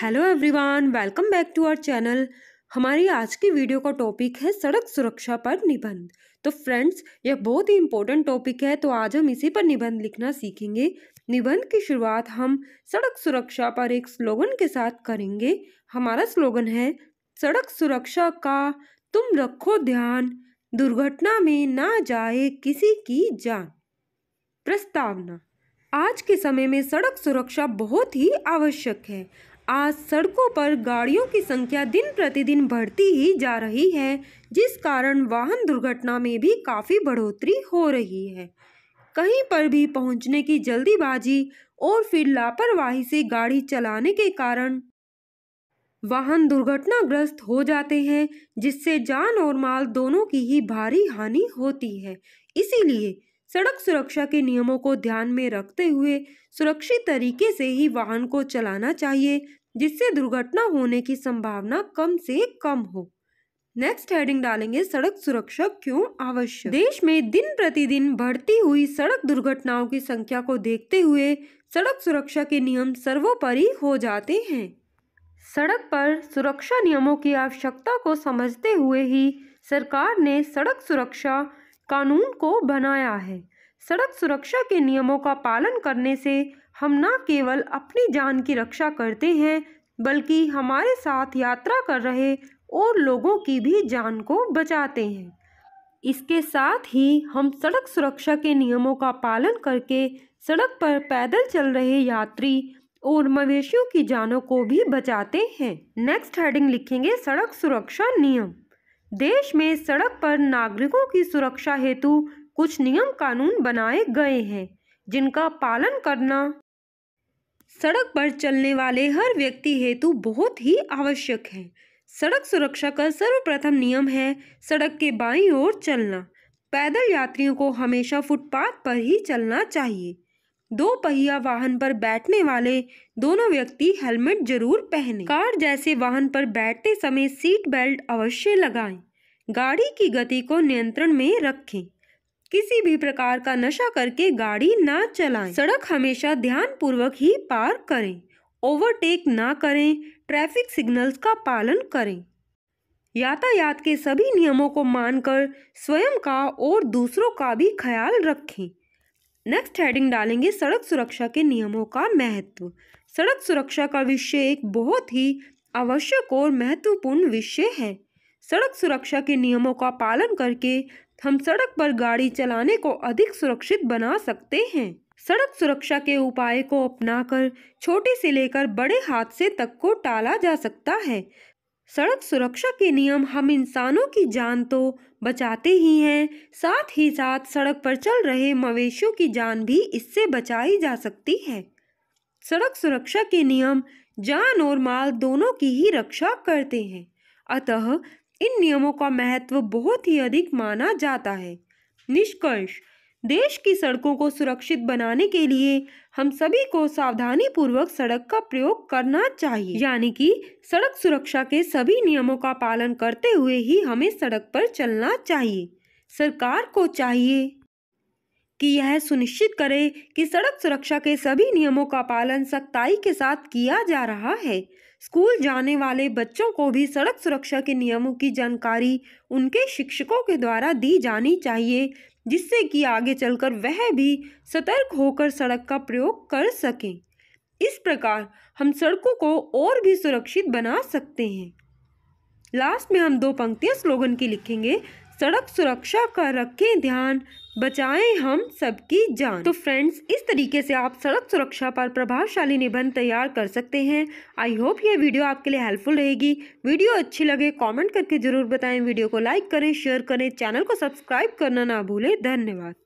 Hello everyone welcome back to our channel हमारी आज की वीडियो का टॉपिक है सड़क सुरक्षा पर निबंध तो फ्रेंड्स यह बहुत ही इम्पोर्टेंट टॉपिक है तो आज हम इसी पर निबंध लिखना सीखेंगे निबंध की शुरुआत हम सड़क सुरक्षा पर एक स्लोगन के साथ करेंगे हमारा स्लोगन है सड़क सुरक्षा का तुम रखो ध्यान दुर्घटना में ना जाए किसी की जान प्रस्तावना आज के समय में सड़क सुरक्षा बहुत ही आवश्यक है आज सड़कों पर गाड़ियों की संख्या दिन प्रतिदिन बढ़ती ही जा रही है जिस कारण वाहन दुर्घटना में भी काफ़ी बढ़ोतरी हो रही है कहीं पर भी पहुंचने की जल्दीबाजी और फिर लापरवाही से गाड़ी चलाने के कारण वाहन दुर्घटनाग्रस्त हो जाते हैं जिससे जान और माल दोनों की ही भारी हानि होती है इसीलिए सड़क सुरक्षा के नियमों को ध्यान में रखते हुए सुरक्षित तरीके से ही वाहन को चलाना चाहिए जिससे दुर्घटना होने की संभावना कम से कम हो नेक्स्ट हेडिंग डालेंगे सड़क सुरक्षा क्यों आवश्यक देश में दिन प्रतिदिन बढ़ती हुई सड़क दुर्घटनाओं की संख्या को देखते हुए सड़क सुरक्षा के नियम सर्वोपरि हो जाते हैं सड़क पर सुरक्षा नियमों की आवश्यकता को समझते हुए ही सरकार ने सड़क सुरक्षा कानून को बनाया है सड़क सुरक्षा के नियमों का पालन करने से हम न केवल अपनी जान की रक्षा करते हैं बल्कि हमारे साथ यात्रा कर रहे और लोगों की भी जान को बचाते हैं इसके साथ ही हम सड़क सुरक्षा के नियमों का पालन करके सड़क पर पैदल चल रहे यात्री और मवेशियों की जानों को भी बचाते हैं नेक्स्ट हेडिंग लिखेंगे सड़क सुरक्षा नियम देश में सड़क पर नागरिकों की सुरक्षा हेतु कुछ नियम कानून बनाए गए हैं जिनका पालन करना सड़क पर चलने वाले हर व्यक्ति हेतु बहुत ही आवश्यक है सड़क सुरक्षा का सर्वप्रथम नियम है सड़क के बाईं ओर चलना पैदल यात्रियों को हमेशा फुटपाथ पर ही चलना चाहिए दो पहिया वाहन पर बैठने वाले दोनों व्यक्ति हेलमेट जरूर पहने कार जैसे वाहन पर बैठते समय सीट बेल्ट अवश्य लगाए गाड़ी की गति को नियंत्रण में रखें किसी भी प्रकार का नशा करके गाड़ी ना चलाएं। सड़क हमेशा ध्यान पूर्वक ही पार करें ओवरटेक ना करें ट्रैफिक सिग्नल्स का पालन करें यातायात के सभी नियमों को मानकर स्वयं का और दूसरों का भी ख्याल रखें नेक्स्ट हेडिंग डालेंगे सड़क सुरक्षा के नियमों का महत्व सड़क सुरक्षा का विषय एक बहुत ही आवश्यक और महत्वपूर्ण विषय है सड़क सुरक्षा के नियमों का पालन करके हम सड़क पर गाड़ी चलाने को अधिक सुरक्षित बना सकते हैं सड़क सुरक्षा के उपाय को अपनाकर छोटे से लेकर बड़े हादसे तक को टाला जा सकता है सड़क सुरक्षा के नियम हम इंसानों की जान तो बचाते ही हैं साथ ही साथ सड़क पर चल रहे मवेशियों की जान भी इससे बचाई जा सकती है सड़क सुरक्षा के नियम जान और माल दोनों की ही रक्षा करते हैं अतः इन नियमों का महत्व बहुत ही अधिक माना जाता है निष्कर्ष देश की सड़कों को सुरक्षित बनाने के लिए हम सभी को सावधानी पूर्वक सड़क का प्रयोग करना चाहिए यानी कि सड़क सुरक्षा के सभी नियमों का पालन करते हुए ही हमें सड़क पर चलना चाहिए सरकार को चाहिए कि यह सुनिश्चित करे कि सड़क सुरक्षा के सभी नियमों का पालन सख्ताई के साथ किया जा रहा है स्कूल जाने वाले बच्चों को भी सड़क सुरक्षा के नियमों की जानकारी उनके शिक्षकों के द्वारा दी जानी चाहिए जिससे कि आगे चलकर वह भी सतर्क होकर सड़क का प्रयोग कर सकें इस प्रकार हम सड़कों को और भी सुरक्षित बना सकते हैं लास्ट में हम दो पंक्तियाँ स्लोगन की लिखेंगे सड़क सुरक्षा का रखें ध्यान बचाएं हम सबकी जान तो फ्रेंड्स इस तरीके से आप सड़क सुरक्षा पर प्रभावशाली निबंध तैयार कर सकते हैं आई होप ये वीडियो आपके लिए हेल्पफुल रहेगी वीडियो अच्छी लगे कमेंट करके ज़रूर बताएं वीडियो को लाइक करें शेयर करें चैनल को सब्सक्राइब करना ना भूलें धन्यवाद